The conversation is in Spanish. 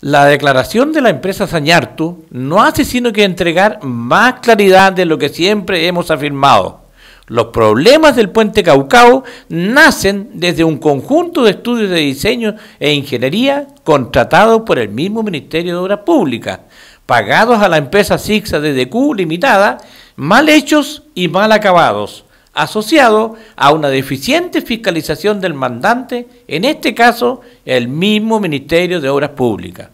La declaración de la empresa Sañartu no hace sino que entregar más claridad de lo que siempre hemos afirmado. Los problemas del puente Caucao nacen desde un conjunto de estudios de diseño e ingeniería contratados por el mismo Ministerio de Obras Públicas, pagados a la empresa SIGSA DDQ Limitada, mal hechos y mal acabados asociado a una deficiente fiscalización del mandante, en este caso el mismo Ministerio de Obras Públicas.